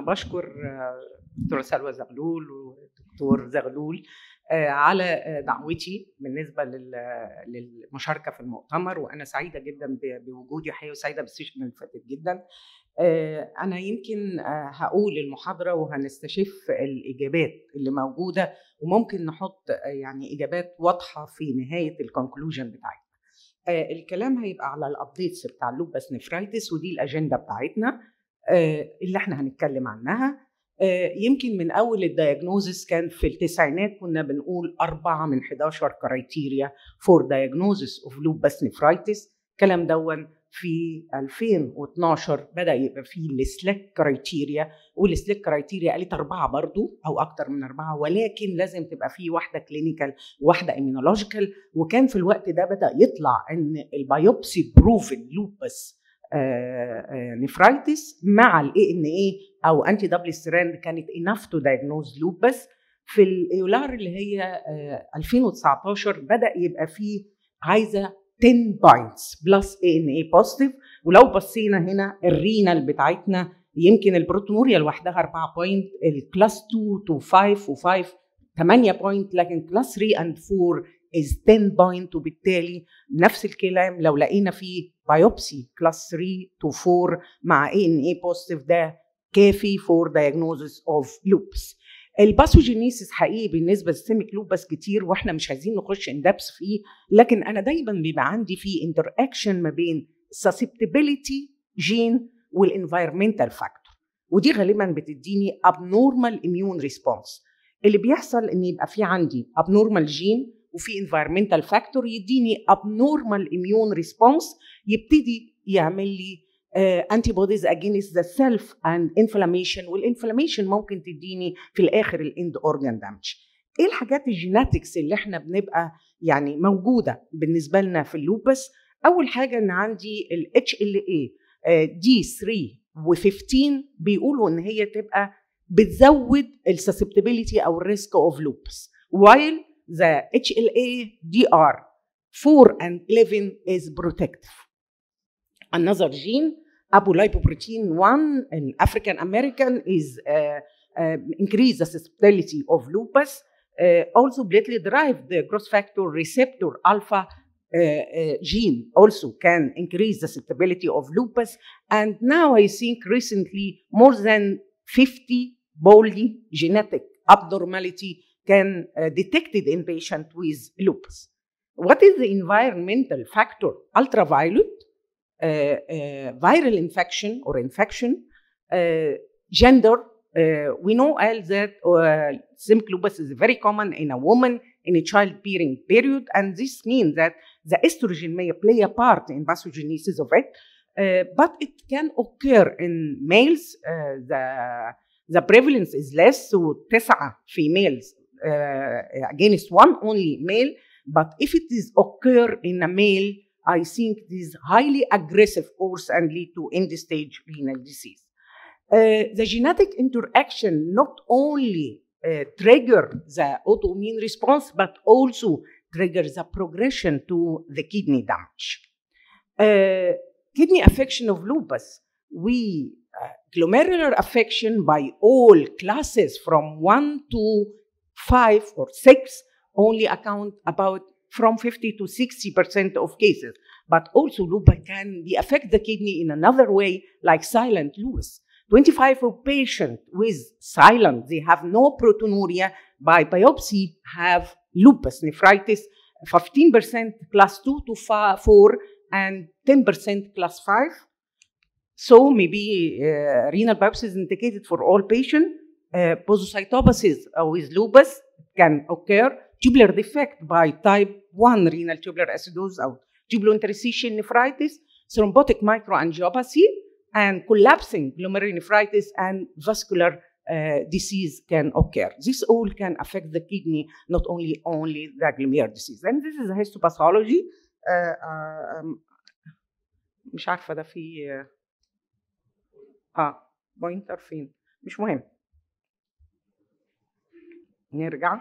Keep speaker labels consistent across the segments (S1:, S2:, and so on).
S1: بشكر آه، دكتور سلوى زغلول والدكتور زغلول آه، على آه، دعوتي بالنسبة للمشاركة في المؤتمر وأنا سعيدة جدا بوجودي حقيقة وسعيدة بالسيشن اللي فاتت جدا أنا يمكن هقول المحاضرة وهنستشف الإجابات اللي موجودة وممكن نحط يعني إجابات واضحة في نهاية الكونكلوجن بتاعتنا الكلام هيبقى على الابديتس بتاع اللوبس نفرايتس ودي الاجنده بتاعتنا آه، اللي احنا هنتكلم عنها آه، يمكن من اول الدياجنوزس كان في التسعينات كنا بنقول أربعة من 11 كرايتيريا فور دياجنوزس اوف لوبس نفرايتس الكلام دون في 2012 بدا يبقى في السلاك كرايتيريا والسلاك كرايتيريا قالت اربعه برضو او اكتر من اربعه ولكن لازم تبقى في واحده كلينيكال وواحده ايمينولوجيكال وكان في الوقت ده بدا يطلع ان البايوبسي بروفن لوبس نفرايتس آه، آه، مع الاي ان اي او انتي دبل ستراند كانت انف تو دايجنوز لوبس في الايولار اللي هي 2019 آه، بدا يبقى فيه عايزه 10 بوينتس بلس اي ان اي بوزيتيف ولو بصينا هنا الرينال بتاعتنا يمكن البروتونوريا لوحدها 4 بوينت الكلاس 2 تو 5 و5 8 بوينت لكن كلاس 3 اند 4 ستاند بايند وبالتالي نفس الكلام لو لقينا فيه بايوبسي كلاس 3 تو 4 مع اي ان اي بوزيتيف ده كافي فور دايجنوزس اوف لوبس الباثوجينيسيس حقيقي بالنسبه للسيميك لوبس كتير واحنا مش عايزين نخش ان دبس فيه لكن انا دايما بيبقى عندي في انتر اكشن ما بين سسبتبيليتي جين والانفايرمنتال فاكتور ودي غالبا بتديني ابنورمال اميون ريسبونس اللي بيحصل ان يبقى في عندي ابنورمال جين وفي انفايرمنتال فاكتور يديني ابنورمال اميون ريسبونس يبتدي يعمل لي انتي بوديز اجينست ذا سيلف اند انفلاميشن والانفلاميشن ممكن تديني في الاخر الاند اورجان دامج ايه الحاجات الجيناتكس اللي احنا بنبقى يعني موجوده بالنسبه لنا في اللوبس اول حاجه ان عندي الاتش ال اي دي 3 و15 بيقولوا ان هي تبقى بتزود السسبتبيليتي او الريسك اوف لوبس وايل the HLA-DR 4 and 11 is protective. Another gene, apolipoprotein 1, an African American, is uh, uh, increase the susceptibility of lupus. Uh, also, platelet-derived the growth factor receptor alpha uh, uh, gene also can increase the susceptibility of lupus. And now I think recently more than 50 boldly genetic abnormality can uh, detect it in patient with lupus. What is the environmental factor? Ultraviolet, uh, uh, viral infection or infection, uh, gender. Uh, we know all that uh, lupus is very common in a woman in a childbearing period, and this means that the estrogen may play a part in pathogenesis of it, uh, but it can occur in males. the the prevalence is less, so تسعة females uh, against one only male, but if it is occur in a male, I think it is highly aggressive course and lead to end stage renal disease. Uh, the genetic interaction not only uh, trigger the autoimmune response, but also trigger the progression to the kidney damage. Uh, kidney affection of lupus, we uh, glomerular affection by all classes from 1 to five or six only account about from 50 to 60% of cases. But also lupus can affect the kidney in another way, like silent lupus. 25 of patients with silent, they have no proteinuria, by biopsy have lupus nephritis, 15% class 2 to 4, and 10% class 5. So maybe uh, renal biopsy is indicated for all patients uh, with lupus can occur, tubular defect by type 1 renal tubular acidosis or tubular interstitial nephritis, thrombotic microangiopathy, and collapsing glomerulonephritis and vascular uh, disease can occur. This all can affect the kidney, not only only the glomerular disease. And this is histopathology. Uh, um, مش عارفه ده مش مهم نرجع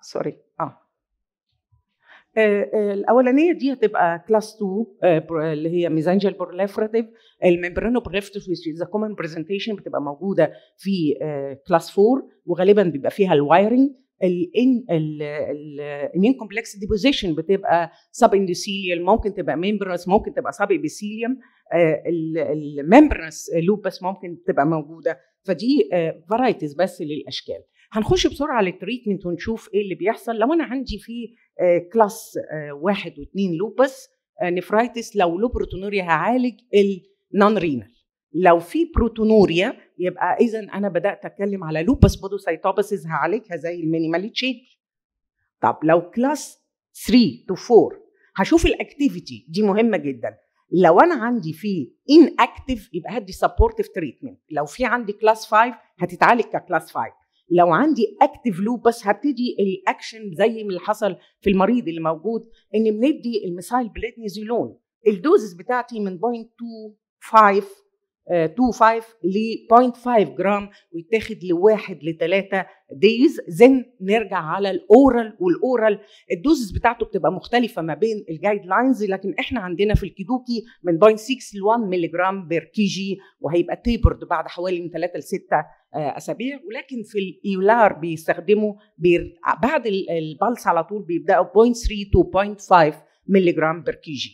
S1: سوري آه. آه،, اه الاولانيه دي هتبقى كلاس آه، 2 اللي هي ميزانجل بروليفراتيف الممبرانو بروليفراتيف ذا كومن برزنتيشن بتبقى موجوده في كلاس 4 وغالبا بيبقى فيها الوايرنج الامين كومبلكس ديبوزيشن بتبقى سب اندوثيليال ممكن تبقى ميمبرانس ممكن تبقى سب ابيثيليوم الممبرنس لوبس ممكن تبقى موجوده فدي فرايتيز بس للاشكال هنخش بسرعه للتريتمنت ونشوف ايه اللي بيحصل لو انا عندي في كلاس آه، آه، واحد واثنين لوبس نفرايتس لو لوبروتونوريا بروتونوريا هعالج النون رينال لو في بروتونوريا يبقى اذا انا بدات اتكلم على لوبس بودوسايتوباسز هعالجها زي المينيمالي تشينج طب لو كلاس 3 تو 4 هشوف الاكتيفيتي دي مهمه جدا لو انا عندي في ان اكتف يبقى هدي سبورتيف تريتمنت لو في عندي كلاس 5 هتتعالج ككلاس 5 لو عندي اكتف لوب بس هبتدي الاكشن زي ما اللي حصل في المريض اللي موجود ان بندي المسايل بليدنيزولون الدوزز بتاعتي من 0.25 2.5 آه، ل 0.5 جرام ويتاخد لواحد لثلاثة دايز زن نرجع على الاورال والاورال الدوزز بتاعته بتبقى مختلفة ما بين الجايد لاينز لكن احنا عندنا في الكيدوكي من 0.6 ل 1 ملي جرام بير كي جي وهيبقى تيبرد بعد حوالي من 3 ل 6 اسابيع ولكن في الايولار بيستخدموا بير... بعد البلس على طول بيبداوا 0.3 تو 0.5 ملي جرام بير كي جي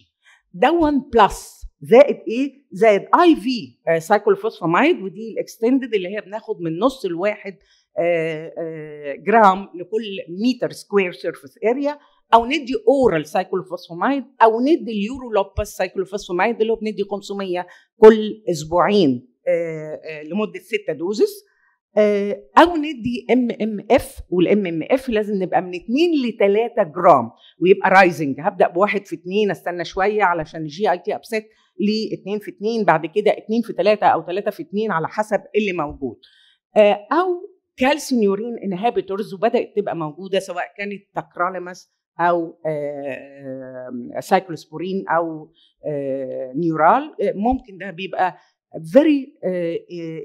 S1: ده 1 بلس زائد ايه زائد اي في سايكلوفوسفامايد ودي الاكستندد اللي هي بناخد من نص الواحد آه، آه، جرام لكل متر سكوير سيرفيس اريا او ندي اورال سايكلوفوسفامايد او ندي اليورو لوباس سايكلوفوسفامايد اللي هو بندي 500 كل اسبوعين آه، لمده ستة دوزز او ندي ام ام اف والام ام اف لازم نبقى من 2 ل 3 جرام ويبقى رايزنج هبدا بواحد في 2 استنى شويه علشان الجي اي تي ابسيت ل2 في 2 بعد كده 2 في 3 او 3 في 2 على حسب اللي موجود آه، او كالسينيورين انهبيتورز وبدات تبقى موجوده سواء كانت تكراليماس او آه، سايكلوسبورين او آه، نيورال ممكن ده بيبقى فيري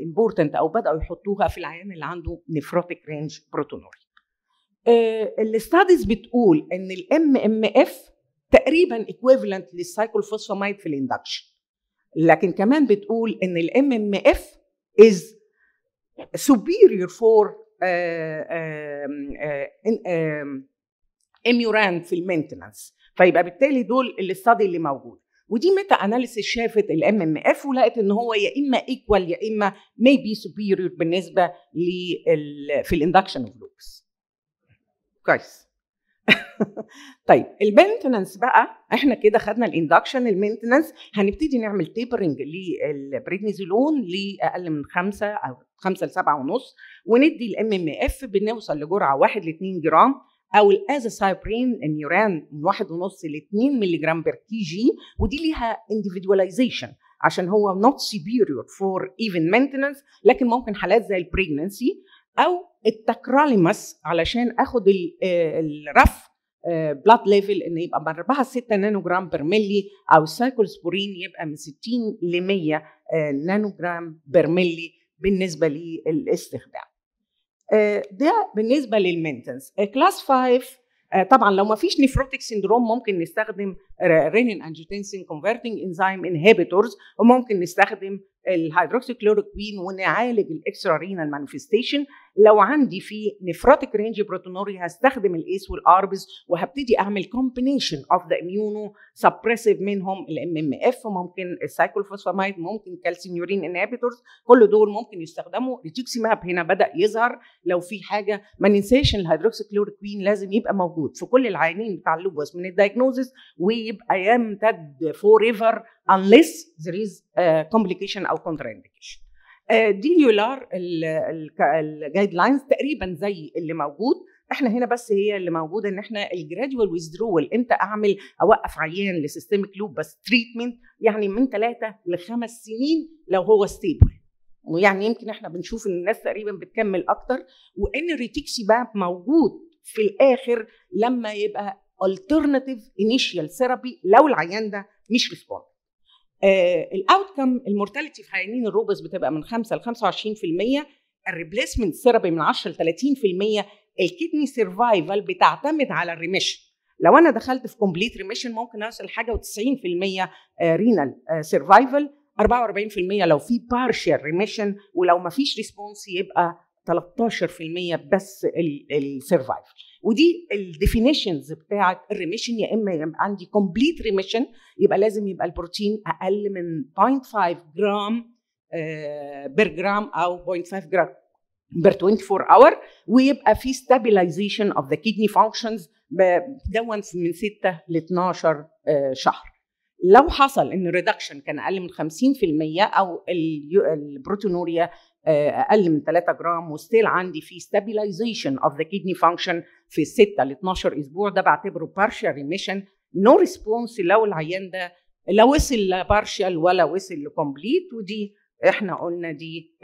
S1: امبورتنت او بداوا يحطوها في العيان اللي عنده نفروتيك رينج بروتونوري الاستاديز بتقول ان الام ام اف تقريبا ايكويفالنت للسايكلوفوسفامايد في الاندكشن لكن كمان بتقول ان الام ام اف از superior for آه، آه، اميوران في المينتنس فيبقى بالتالي دول الاستادي اللي موجود ودي ميتا اناليسيس شافت الام ام اف ولقت ان هو يا اما ايكوال يا اما مي بي سوبيريور بالنسبه لل في الاندكشن اوف لوبس كويس طيب المينتننس بقى احنا كده خدنا الاندكشن المينتننس هنبتدي نعمل تيبرنج للبريدنيزولون لاقل من خمسه او خمسه لسبعه ونص وندي الام ام اف بنوصل لجرعه 1 ل 2 جرام او الازاسايبرين النيوران من واحد ل 2 مللي جرام بير كي جي ودي ليها individualization عشان هو not superior for even maintenance لكن ممكن حالات زي البريجننسي او التكراليمس علشان اخد آه، الرف بلاد آه، ليفل ان يبقى ل 6 نانو جرام بر ملي او السايكلوسبورين يبقى من 60 ل 100 نانو جرام بر ملي بالنسبه للاستخدام. آه، ده بالنسبه للمنتنس كلاس 5 طبعا لو ما فيش نيفروتيك سندروم ممكن نستخدم رينين انجيوتنسين كونفرتنج انزيم انهبيتورز وممكن نستخدم الهيدروكسيكلوروكوين ونعالج الاكسترا رينال مانيفستيشن لو عندي في نفراتك رينج بروتونوري هستخدم الايس والاربز وهبتدي اعمل كومبينيشن اوف ذا اميونو سبريسيف منهم الام ام اف ممكن السايكلوفوسفامايد ممكن كالسيوم يورين انهبيتورز كل دول ممكن يستخدموا ريتوكسيماب هنا بدا يظهر لو في حاجه ما ننساش الهيدروكسيكلوروكوين لازم يبقى موجود في كل العيانين بتاع اللوبوس من الدايجنوزس ويبقى يمتد فور ايفر unless there is آه، complication or contraindication آه، دي اليولار الجايد لاينز تقريبا زي اللي موجود احنا هنا بس هي اللي موجوده ان احنا الجراديوال ويزدرول امتى اعمل اوقف عيان لسيستميك لوبس تريتمنت يعني من ثلاثه لخمس سنين لو هو ستيبل ويعني يمكن احنا بنشوف ان الناس تقريبا بتكمل اكتر وان الريتيكسي باب موجود في الاخر لما يبقى الترناتيف انيشال ثيرابي لو العيان ده مش ريسبوند آه، الاوت كم المورتاليتي في حيوانين الروبس بتبقى من 5 ل 25% الريبليسمنت ثيرابي من 10 ل 30% الكدني سرفايفل بتعتمد على الريميشن لو انا دخلت في كومبليت ريميشن ممكن اوصل حاجه و90% رينال سرفايفل 44% لو في بارشال ريميشن ولو ما فيش ريسبونس يبقى 13% بس السرفايفل ودي الديفينيشنز بتاعه الريميشن يا اما يبقى عندي كومبليت ريميشن يبقى لازم يبقى البروتين اقل من 0.5 جرام بير جرام او 0.5 جرام بير 24 اور ويبقى في ستابيلايزيشن اوف ذا كيدني فانكشنز دون من 6 ل 12 شهر لو حصل ان الريدكشن كان اقل من 50% او البروتينوريا آه، اقل من 3 جرام وستيل عندي في ستابيلايزيشن اوف ذا كيدني فانكشن في 6 ل 12 اسبوع ده بعتبره بارشال ريميشن نو ريسبونس لو العيان ده لا وصل لبارشال ولا وصل لكومبليت ودي احنا قلنا دي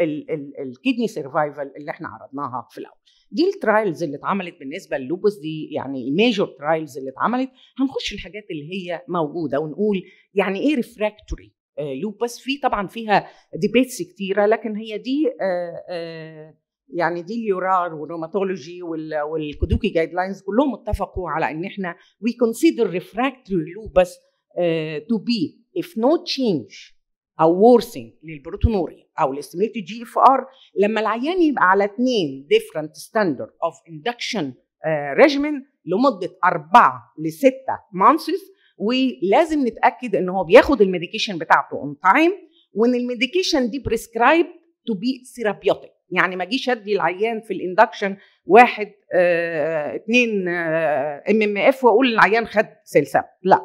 S1: الكدني سرفايفل اللي احنا عرضناها في الاول دي الترايلز اللي اتعملت بالنسبه للوبوس دي يعني الميجور ترايلز اللي اتعملت هنخش الحاجات اللي هي موجوده ونقول يعني ايه ريفراكتوري آه، لوبس في طبعا فيها ديبيتس كتيره لكن هي دي آه، آه، يعني دي اليورار والروماتولوجي والكودوكي جايد لاينز كلهم اتفقوا على ان احنا وي كونسيدر ريفراكتوري لوبس تو بي اف نو تشينج او وورسنج للبروتونوريا او الاستيميتد جي اف ار لما العيان يبقى على اثنين ديفرنت ستاندرد اوف اندكشن ريجيمين لمده اربعه لسته مانسز ولازم نتاكد ان هو بياخد الميديكيشن بتاعته اون تايم وان الميديكيشن دي بريسكرايب تو بي ثيرابيوتيك يعني ما اجيش ادي العيان في الاندكشن واحد اه اتنين ام ام اف واقول العيان خد سلسب لا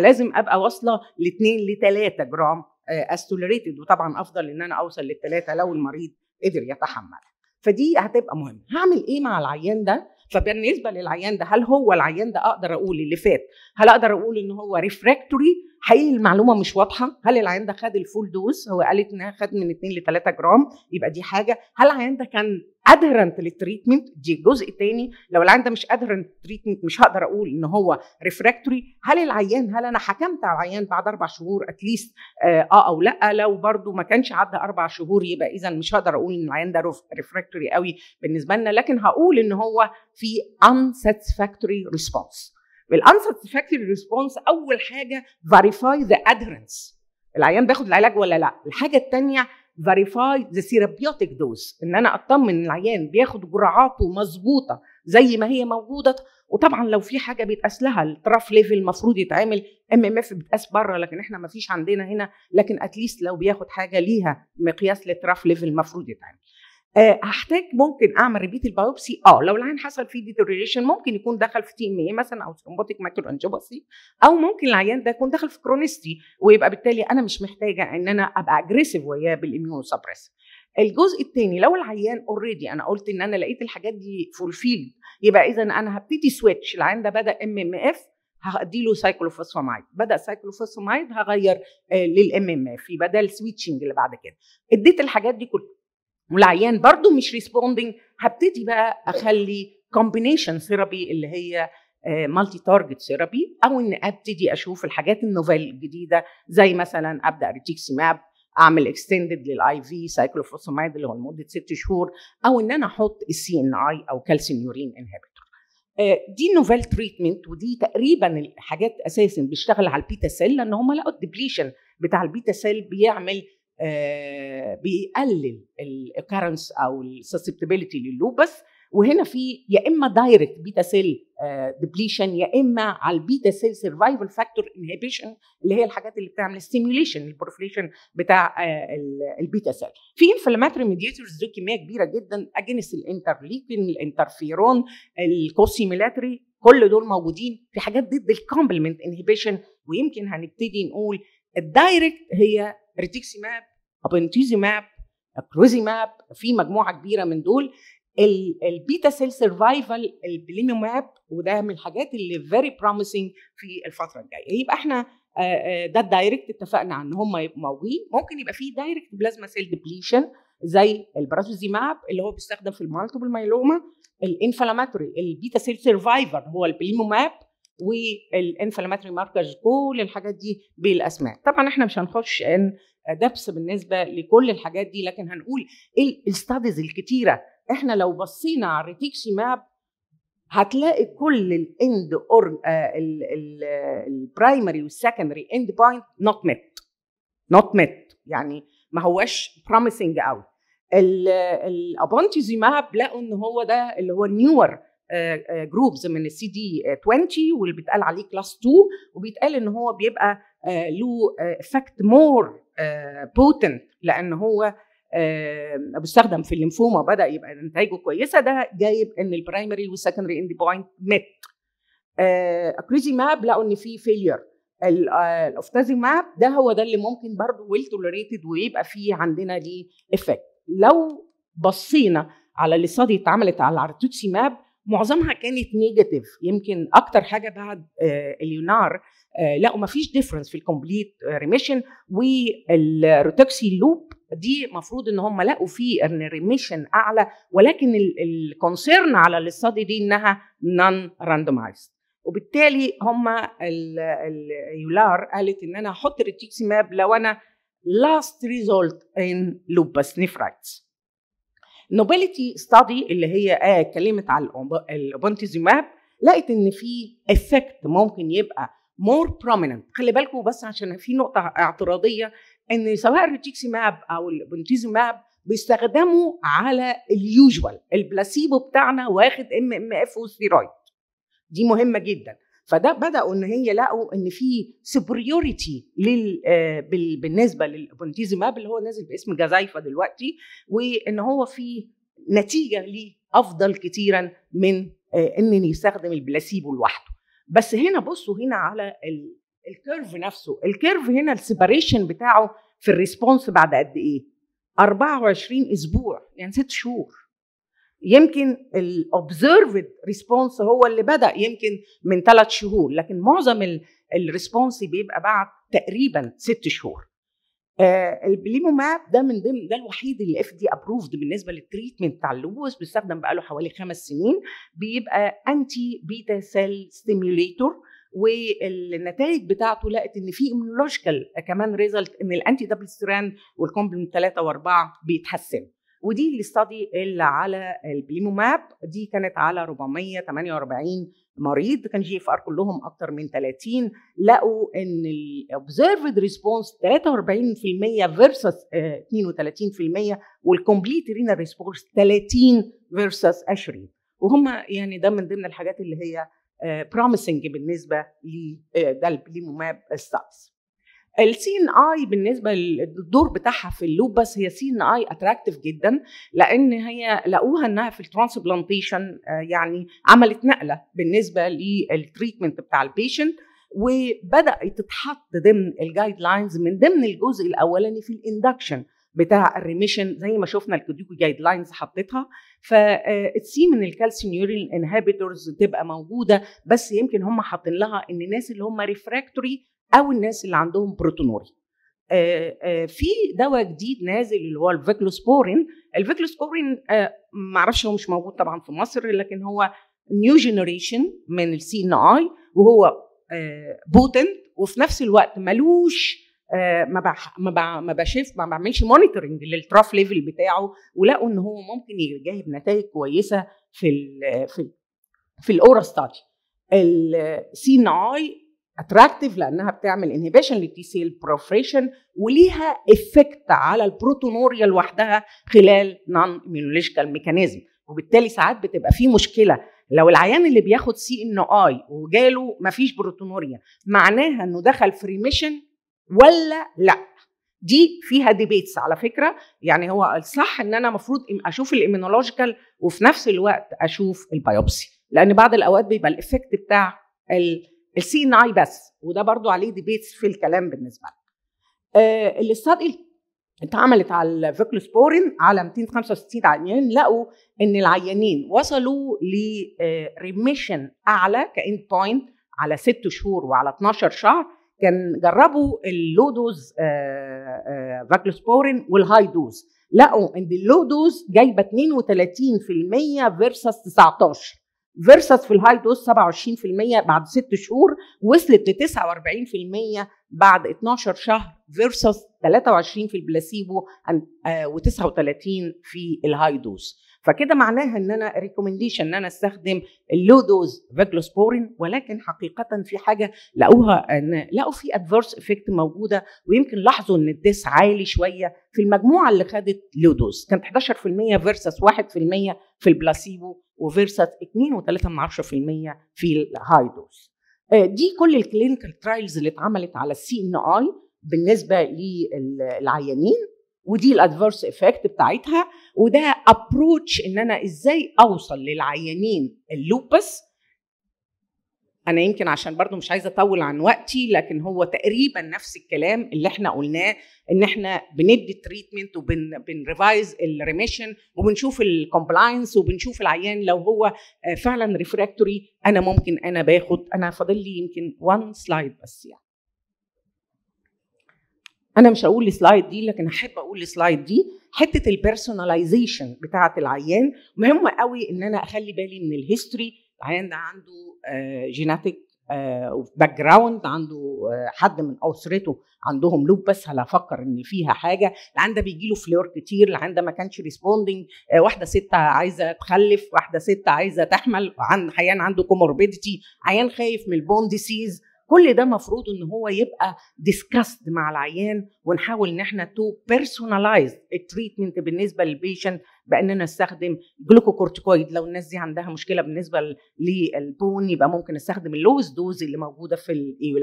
S1: لازم ابقى واصله لاثنين لثلاثه جرام استولريتد آه، وطبعا افضل ان انا اوصل للثلاثه لو المريض قدر يتحملها فدي هتبقى مهمه هعمل ايه مع العيان ده فبالنسبه للعيان ده هل هو العيان ده اقدر اقول اللي فات هل اقدر اقول ان هو ريفراكتوري حقيقي المعلومه مش واضحه هل العيان ده خد الفول دوز هو قالت انها خد من 2 ل 3 جرام يبقى دي حاجه هل العيان ده كان ادهرنت للتريتمنت دي جزء تاني لو العيان ده مش ادهرنت تريتمنت مش هقدر اقول ان هو ريفراكتوري هل العيان هل انا حكمت على العيان بعد اربع شهور اتليست آه،, اه او لا لو برده ما كانش عدى اربع شهور يبقى اذا مش هقدر اقول ان العيان ده ريفراكتوري قوي بالنسبه لنا لكن هقول ان هو في unsatisfactory response بالانساتسفاكتوري ريسبونس اول حاجه فيريفاي ذا ادهرنس العيان بياخد العلاج ولا لا الحاجه الثانيه فيريفاي ذا ثيرابيوتيك دوز ان انا اطمن العيان بياخد جرعاته مظبوطه زي ما هي موجوده وطبعا لو في حاجه بيتقاس لها التراف ليفل المفروض يتعمل ام ام اف بيتقاس بره لكن احنا ما فيش عندنا هنا لكن اتليست لو بياخد حاجه ليها مقياس للتراف ليفل المفروض يتعمل أه هحتاج ممكن اعمل ريبيت البايوبسي اه لو العين حصل فيه ديتوريشن ممكن يكون دخل في تي ام اي مثلا او ثرومبوتيك ماكرو انجوباسي او ممكن العيان ده يكون دخل في كرونستي ويبقى بالتالي انا مش محتاجه ان انا ابقى اجريسيف وياه بالاميون سبريس الجزء الثاني لو العيان اوريدي انا قلت ان انا لقيت الحاجات دي فولفيلد يبقى اذا انا هبتدي سويتش العيان ده بدا ام ام اف هديله سايكلوفوسفامايد بدا سايكلوفوسفامايد هغير للام ام اف يبقى ده السويتشنج اللي بعد كده اديت الحاجات دي كلها والعيان برضو مش ريسبوندنج هبتدي بقى اخلي كومبينيشن ثيرابي اللي هي مالتي تارجت ثيرابي او ان ابتدي اشوف الحاجات النوفيل الجديده زي مثلا ابدا ريتيكسي ماب اعمل اكستندد للاي في سايكلوفوسامايد اللي هو لمده ست شهور او ان انا احط السي ان اي او كالسيوم يورين انهبيتور دي نوفيل تريتمنت ودي تقريبا الحاجات اساسا بيشتغل على البيتا سيل لان هم لقوا الدبليشن بتاع البيتا سيل بيعمل آه، بيقلل الاكارنس او السسبتبيلتي للوبس وهنا في يا اما دايركت بيتا سيل ديبليشن يا اما على البيتا سيل سرفايفل فاكتور انهبيشن اللي هي الحاجات اللي بتعمل ستيميوليشن البروفليشن بتاع آه، البيتا سيل في انفلاماتوري ميديتورز دي كميه كبيره جدا اجنس الانترليكين الانترفيرون الكوسيميلاتري كل دول موجودين في حاجات ضد الكومبلمنت انهبيشن ويمكن هنبتدي نقول الدايركت هي ريتيكسيماب ابنتيزيماب اكروزيماب في مجموعه كبيره من دول البيتا سيل سرفايفل البليموماب وده من الحاجات اللي فيري بروميسنج في الفتره الجايه يبقى احنا آه، آه، ده الدايركت اتفقنا ان هم يبقوا موجودين ممكن يبقى في دايركت بلازما سيل ديبليشن زي البرازوزيماب اللي هو بيستخدم في المالتيبل مايلوما الانفلاماتوري البيتا سيل سرفايفر هو البليموماب والانفلاماتري ماركرز كل الحاجات دي بالاسماء طبعا احنا مش هنخش ان دبس بالنسبه لكل الحاجات دي لكن هنقول ايه الاستاديز الكتيره احنا لو بصينا على الريتيكسي ماب هتلاقي كل الاند اور البرايمري والسكندري اند بوينت نوت ميت نوت ميت يعني ما هواش بروميسنج قوي الابونتيزي ماب لقوا ان هو ده اللي هو النيور جروبز آه، آه، من السي دي 20 واللي بيتقال عليه كلاس 2 وبيتقال ان هو بيبقى آه، له افكت مور بوتنت لان هو بيستخدم في الليمفوما بدا يبقى نتائجه كويسه ده جايب ان البرايمري والسكندري اند بوينت مت ماب لقوا ان في فيلير ماب ده هو ده اللي ممكن برضه ويل توليريتد ويبقى فيه عندنا ليه افكت لو بصينا على اللي صدي اتعملت على ماب معظمها كانت نيجاتيف يمكن اكتر حاجه بعد آه، اليونار آه، لقوا ما فيش ديفرنس في الكومبليت ريميشن والروتوكسي لوب دي المفروض ان هم لقوا فيه ان ريميشن اعلى ولكن الكونسيرن على الاستادي دي انها نون راندومايزد وبالتالي هم اليولار قالت ان انا احط ريتوكسي ماب لو انا لاست ريزولت ان لوبس نيفرايتس نوبيلتي ستادي اللي هي آه، اتكلمت على الابونتيزوماب لقت ان في افكت ممكن يبقى مور بروميننت خلي بالكم بس عشان في نقطه اعتراضيه ان سواء الريتيكسيماب او الابونتيزوماب بيستخدموا على اليوجوال البلاسيبو بتاعنا واخد ام ام اف وستيرويد دي مهمه جدا فده بداوا ان هي لقوا ان في سوبريوريتي آه، بالنسبه للابونتيزماب اللي هو نازل باسم جزايفه دلوقتي وان هو في نتيجه ليه افضل كتيرا من آه، ان يستخدم البلاسيبو لوحده بس هنا بصوا هنا على الكيرف نفسه الكيرف هنا السيبريشن بتاعه في الريسبونس بعد قد ايه 24 اسبوع يعني ست شهور يمكن الاوبزرفد ريسبونس هو اللي بدا يمكن من ثلاث شهور لكن معظم الريسبونس بيبقى بعد تقريبا ست شهور البليموماب البليمو ماب ده من ضمن ده الوحيد اللي اف دي ابروفد بالنسبه للتريتمنت بتاع اللوبوس بيستخدم بقاله حوالي خمس سنين بيبقى انتي بيتا سيل ستيميوليتور والنتائج بتاعته لقت ان في ايمونولوجيكال كمان ريزلت ان الانتي دبل ستراند والكومبلمنت 3 و4 بيتحسنوا ودي الاستادي اللي على البليموماب دي كانت على 448 مريض كان جي اف ار كلهم اكتر من 30 لقوا ان الاوبزرفد ريسبونس 43% فيرسس 32% والكومبليت رينال ريسبونس 30 فيرسس 20 وهم يعني ده من ضمن الحاجات اللي هي بروميسنج آه، بالنسبه لده آه، البليموماب ستاتس السي ان اي بالنسبه للدور بتاعها في اللوب بس هي سي ان اي اتراكتيف جدا لان هي لقوها انها في الترانسبلانتيشن آه، يعني عملت نقله بالنسبه للتريتمنت بتاع البيشنت وبدات تتحط ضمن الجايد لاينز من ضمن الجزء الاولاني في الاندكشن بتاع الريميشن زي ما شفنا الكوديكو جايد لاينز حطيتها فالسي آه، من الكالسيوم يورين انهبيتورز تبقى موجوده بس يمكن هم حاطين لها ان الناس اللي هم ريفراكتوري او الناس اللي عندهم بروتونوريا في دواء جديد نازل اللي هو الفيكلوسبورين الفيكلوسبورين معرفش هو مش موجود طبعا في مصر لكن هو نيو جينيريشن من السي ان اي وهو بوتنت وفي نفس الوقت ملوش ما ما ما بشوف ما بعملش مونيتورنج للتراف ليفل بتاعه ولقوا ان هو ممكن يجاهد نتائج كويسه في الـ في الـ في الاورا ستادي السي ان اي اتراكتيف لانها بتعمل انهبيشن للتي سيل بروفريشن وليها افكت على البروتونوريا لوحدها خلال نون ميولوجيكال ميكانيزم وبالتالي ساعات بتبقى في مشكله لو العيان اللي بياخد سي ان اي وجاله مفيش بروتونوريا معناها انه دخل في ريميشن ولا لا دي فيها ديبيتس على فكره يعني هو الصح ان انا المفروض اشوف الايمونولوجيكال وفي نفس الوقت اشوف البيوبسي لان بعض الاوقات بيبقى الافكت بتاع ال السي ان اي بس وده برضو عليه ديبيتس في الكلام بالنسبه لك آه الاستادي اتعملت على الفيكلوسبورين على 265 عيان لقوا ان العيانين وصلوا لريميشن آه، اعلى كاند بوينت على 6 شهور وعلى 12 شهر كان جربوا اللو دوز آه، آه، فاكلوسبورين والهاي دوز لقوا ان اللو دوز جايبه 32% فيرسس 19 فيرسس في الهاي دوز 27% بعد 6 شهور وصلت ل 49% بعد 12 شهر فيرسس 23 في البلاسيبو آه، و39 في الهاي دوز فكده معناها ان انا ريكومنديشن ان انا استخدم اللو دوز فيجلوسبورين ولكن حقيقه في حاجه لقوها ان لقوا في ادفيرس افكت موجوده ويمكن لاحظوا ان الدس عالي شويه في المجموعه اللي خدت لو دوز كانت 11% فيرسس 1% في البلاسيبو وفيرسات 2 و3 في الهاي دوز آه، دي كل الكلينيكال ترايلز اللي اتعملت على السي ان اي بالنسبه للعيانين ودي الادفيرس افكت بتاعتها وده ابروتش ان انا ازاي اوصل للعيانين اللوبس انا يمكن عشان برضو مش عايزه اطول عن وقتي لكن هو تقريبا نفس الكلام اللي احنا قلناه ان احنا بندي التريتمنت وبنريفايز الريميشن وبنشوف الكومبلاينس وبنشوف العيان لو هو آه، فعلا ريفراكتوري انا ممكن انا باخد انا فاضل لي يمكن وان سلايد بس يعني انا مش هقول السلايد دي لكن احب اقول السلايد دي حته البيرسوناليزيشن بتاعه العيان مهمه قوي ان انا اخلي بالي من الهيستوري عيان عنده جيناتيك باك جراوند عنده آه، حد من اسرته عندهم لوبس فكر ان فيها حاجه العيان ده بيجي له فلور كتير العيان ده ما كانش ريسبوندنج آه، واحده ست عايزه تخلف واحده ست عايزه تحمل عن عيان عنده كوموربيديتي عيان خايف من البون ديسيز كل ده مفروض ان هو يبقى ديسكاست مع العيان ونحاول ان احنا تو بيرسوناليز التريتمنت بالنسبه للبيشنت باننا نستخدم جلوكوكورتيكويد لو الناس دي عندها مشكله بالنسبه للبون يبقى ممكن نستخدم اللوز دوز اللي موجوده في الاي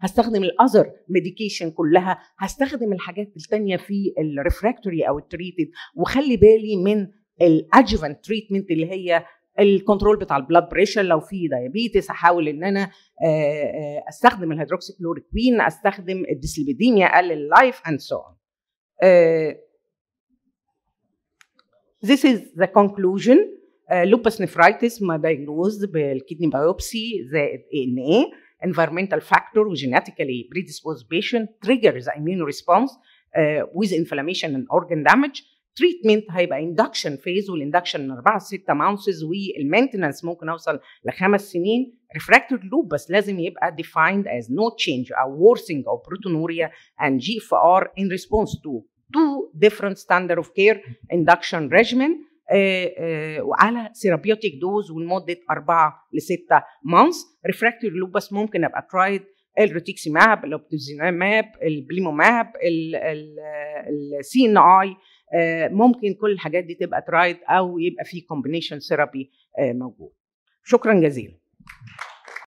S1: هستخدم الاذر ميديكيشن كلها هستخدم الحاجات الثانيه في الريفراكتوري او التريتد وخلي بالي من الادجفنت تريتمنت اللي هي الكنترول بتاع البلاد بريشر لو في دايابيتس احاول ان انا آه، آه، استخدم الهيدروكسيكلوروكوين استخدم الديسليبيديميا اقلل اللايف اند سو اون This is the conclusion. لوبس آه، نفرايتس ما diagnosed بالكدني بايوبسي زائد ان اي environmental factor genetically predisposed patient triggers immune response uh, with inflammation and organ damage تريتمنت هيبقى اندكشن فيز والاندكشن من 4 ل 6 ماونسز والمينتنس ممكن اوصل لخمس سنين ريفراكتور لوب بس لازم يبقى ديفايند از نو تشينج او worsening او بروتونوريا جي اف ار ان ريسبونس تو تو ديفرنت ستاندرد اوف كير اندكشن regimen آه، آه، وعلى ثيرابيوتيك دوز ولمده 4 ل 6 مانس ريفراكتور لوبس ممكن ابقى ترايد الروتيكسيماب البليمو ماب السي ان اي آه، ممكن كل الحاجات دي تبقى ترايد او يبقى في كومبينيشن ثيرابي آه، موجود شكرا جزيلا